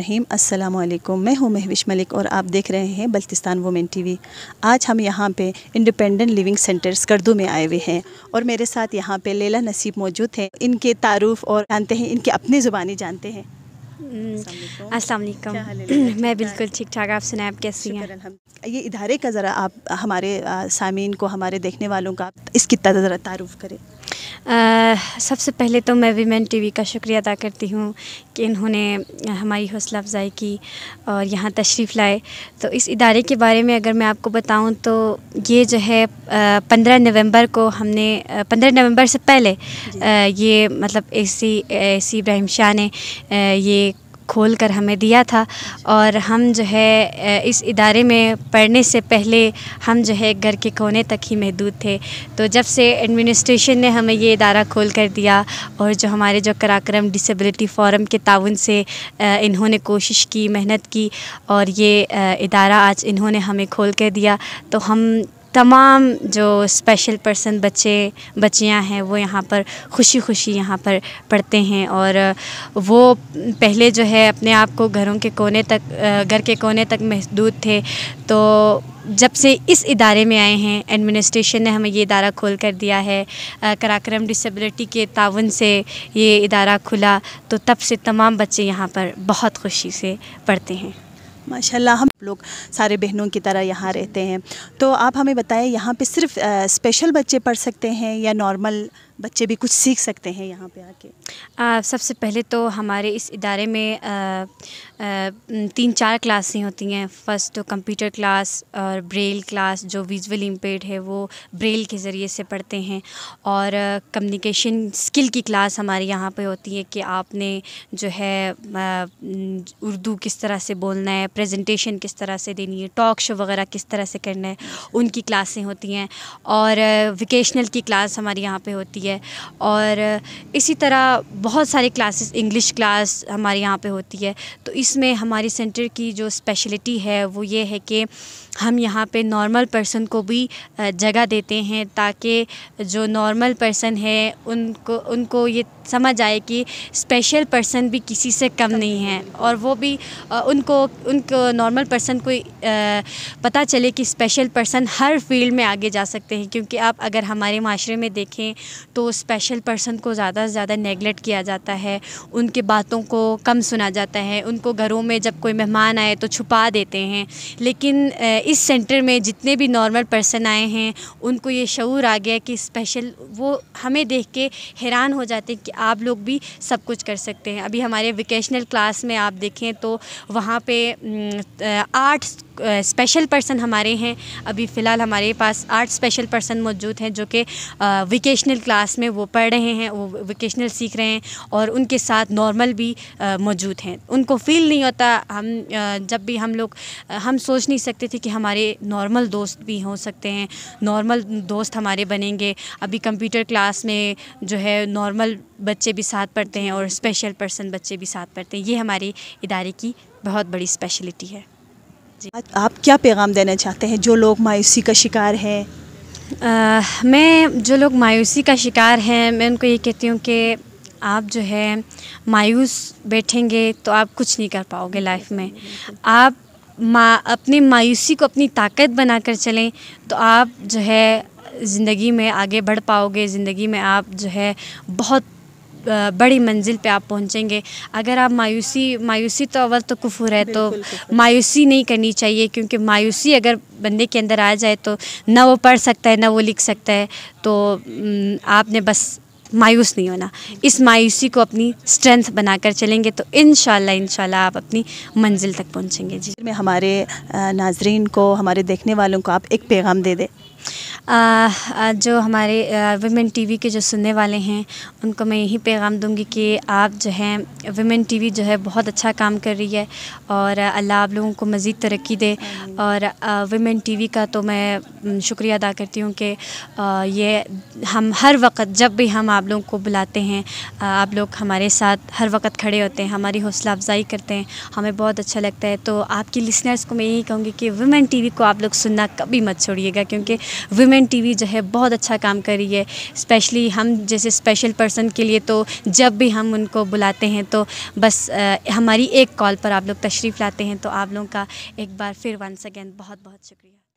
रहीम अस्सलाम वालेकुम मैं हूं महविश मलिक और आप देख रहे हैं बल्तिस्तान वुमेन टीवी आज हम यहां पे इंडिपेंडेंट लिविंग सेंटर्स करदू में आए हुए हैं और मेरे साथ यहां पे लेला नसीब मौजूद हैं इनके तारुफ और जानते हैं इनके अपने ज़ुबानी जानते हैं हम्म, अस्सलाम वालेकुम मैं बिल्कुल ठीक ठाक आप सुनाए आप कैसी हैं ये इदारे का ज़रा आप हमारे सामीन को हमारे देखने वालों का इसकी तरह तारुफ करें सबसे पहले तो मैं वीमेन टीवी का शुक्रिया अदा करती हूँ कि इन्होंने हमारी हौसला अफज़ाई की और यहाँ तशरीफ़ लाए तो इस इदारे के बारे में अगर मैं आपको बताऊँ तो ये जो है पंद्रह नवंबर को हमने पंद्रह नवंबर से पहले ये मतलब ए सी ए सी इब्राहिम शाह ने ये खोल कर हमें दिया था और हम जो है इस इदारे में पढ़ने से पहले हम जो है घर के कोने तक ही महदूद थे तो जब से एडमिनिस्ट्रेशन ने हमें ये इदारा खोल कर दिया और जो हमारे जो कराक्रम डिसेबिलिटी फोरम के ताउन से इन्होंने कोशिश की मेहनत की और ये इदारा आज इन्होंने हमें खोल कर दिया तो हम तमाम जो स्पेशल पर्सन बच्चे बच्चियां हैं वो यहाँ पर खुशी खुशी यहाँ पर पढ़ते हैं और वो पहले जो है अपने आप को घरों के कोने तक घर के कोने तक महदूद थे तो जब से इस इदारे में आए हैं एडमिनिस्ट्रेशन ने हमें ये इदारा खोल कर दिया है कराक्रम डिसेबिलिटी के तावन से ये इदारा खुला तो तब से तमाम बच्चे यहाँ पर बहुत खुशी से पढ़ते हैं माशाल्लाह हम लोग सारे बहनों की तरह यहाँ रहते हैं तो आप हमें बताएं यहाँ पे सिर्फ स्पेशल बच्चे पढ़ सकते हैं या नॉर्मल बच्चे भी कुछ सीख सकते हैं यहाँ पे आके आ, सबसे पहले तो हमारे इस इदारे में आ, आ, तीन चार क्लासें होती हैं फर्स्ट तो कंप्यूटर क्लास और ब्रेल क्लास जो विजुअल इम्पेड है वो ब्रेल के ज़रिए से पढ़ते हैं और कम्युनिकेशन स्किल की क्लास हमारे यहाँ पे होती है कि आपने जो है उर्दू किस तरह से बोलना है प्रेजेंटेशन किस तरह से देनी है टॉक शो वगैरह किस तरह से करना है उनकी क्लासें होती हैं और वोकेशनल की क्लास हमारे यहाँ पर होती है है और इसी तरह बहुत सारे क्लासेस इंग्लिश क्लास हमारे यहाँ पे होती है तो इसमें हमारे सेंटर की जो स्पेशलिटी है वो ये है कि हम यहाँ पे नॉर्मल पर्सन को भी जगह देते हैं ताकि जो नॉर्मल पर्सन है उनको उनको ये समझ आए कि स्पेशल पर्सन भी किसी से कम नहीं है और वो भी उनको उनको नॉर्मल पर्सन को पता चले कि स्पेशल पर्सन हर फील्ड में आगे जा सकते हैं क्योंकि आप अगर हमारे माशरे में देखें तो तो स्पेशल पर्सन को ज़्यादा से ज़्यादा नेगलेक्ट किया जाता है उनके बातों को कम सुना जाता है उनको घरों में जब कोई मेहमान आए तो छुपा देते हैं लेकिन इस सेंटर में जितने भी नॉर्मल पर्सन आए हैं उनको ये शूर आ गया कि स्पेशल वो हमें देख के हैरान हो जाते हैं कि आप लोग भी सब कुछ कर सकते हैं अभी हमारे वेकेशनल क्लास में आप देखें तो वहाँ पे आठ स्पेशल पर्सन हमारे हैं अभी फ़िलहाल हमारे पास आठ स्पेशल पर्सन मौजूद हैं जो कि वेकेशनल क्लास क्लास में वो पढ़ रहे हैं वो वोकेशनल सीख रहे हैं और उनके साथ नॉर्मल भी मौजूद हैं उनको फील नहीं होता हम जब भी हम लोग हम सोच नहीं सकते थे कि हमारे नॉर्मल दोस्त भी हो सकते हैं नॉर्मल दोस्त हमारे बनेंगे अभी कंप्यूटर क्लास में जो है नॉर्मल बच्चे भी साथ पढ़ते हैं और स्पेशल पर्सन बच्चे भी साथ पढ़ते हैं ये हमारे इदारे की बहुत बड़ी स्पेशलिटी है आप क्या पैगाम देना चाहते हैं जो लोग मायूसी का शिकार हैं आ, मैं जो लोग मायूसी का शिकार हैं मैं उनको ये कहती हूँ कि आप जो है मायूस बैठेंगे तो आप कुछ नहीं कर पाओगे लाइफ में आप मा अपनी मायूसी को अपनी ताकत बनाकर चलें तो आप जो है ज़िंदगी में आगे बढ़ पाओगे ज़िंदगी में आप जो है बहुत बड़ी मंजिल पे आप पहुंचेंगे अगर आप मायूसी मायूसी तो अवल तो कुफूर है तो मायूसी नहीं करनी चाहिए क्योंकि मायूसी अगर बंदे के अंदर आ जाए तो ना वो पढ़ सकता है ना वो लिख सकता है तो आपने बस मायूस नहीं होना इस मायूसी को अपनी स्ट्रेंथ बनाकर चलेंगे तो इन शाला आप अपनी मंजिल तक पहुँचेंगे जी हमारे नाजरन को हमारे देखने वालों को आप एक पैगाम दे दें जो हमारे विमेन टी वी के जो सुनने वाले हैं उनको मैं यही पैगाम दूँगी कि आप जो हैं विमेन टी वी जो है बहुत अच्छा काम कर रही है और अल्लाह आप लोगों को मज़ीद तरक्की दे और विमेन टी वी का तो मैं शुक्रिया अदा करती हूँ कि ये हम हर वक्त जब भी हम आप लोगों को बुलाते हैं आप लोग हमारे साथ हर वक्त खड़े होते हैं हमारी हौसला अफजाई करते हैं हमें बहुत अच्छा लगता है तो आपकी लिसनर्स को मैं यही कहूँगी कि वुमेन टी को आप लोग सुनना कभी मत छोड़िएगा क्योंकि वुमेन टीवी जो है बहुत अच्छा काम कर रही है स्पेशली हम जैसे स्पेशल पर्सन के लिए तो जब भी हम उनको बुलाते हैं तो बस आ, हमारी एक कॉल पर आप लोग तशरीफ़ लाते हैं तो आप लोगों का एक बार फिर वंस अगेन बहुत बहुत शुक्रिया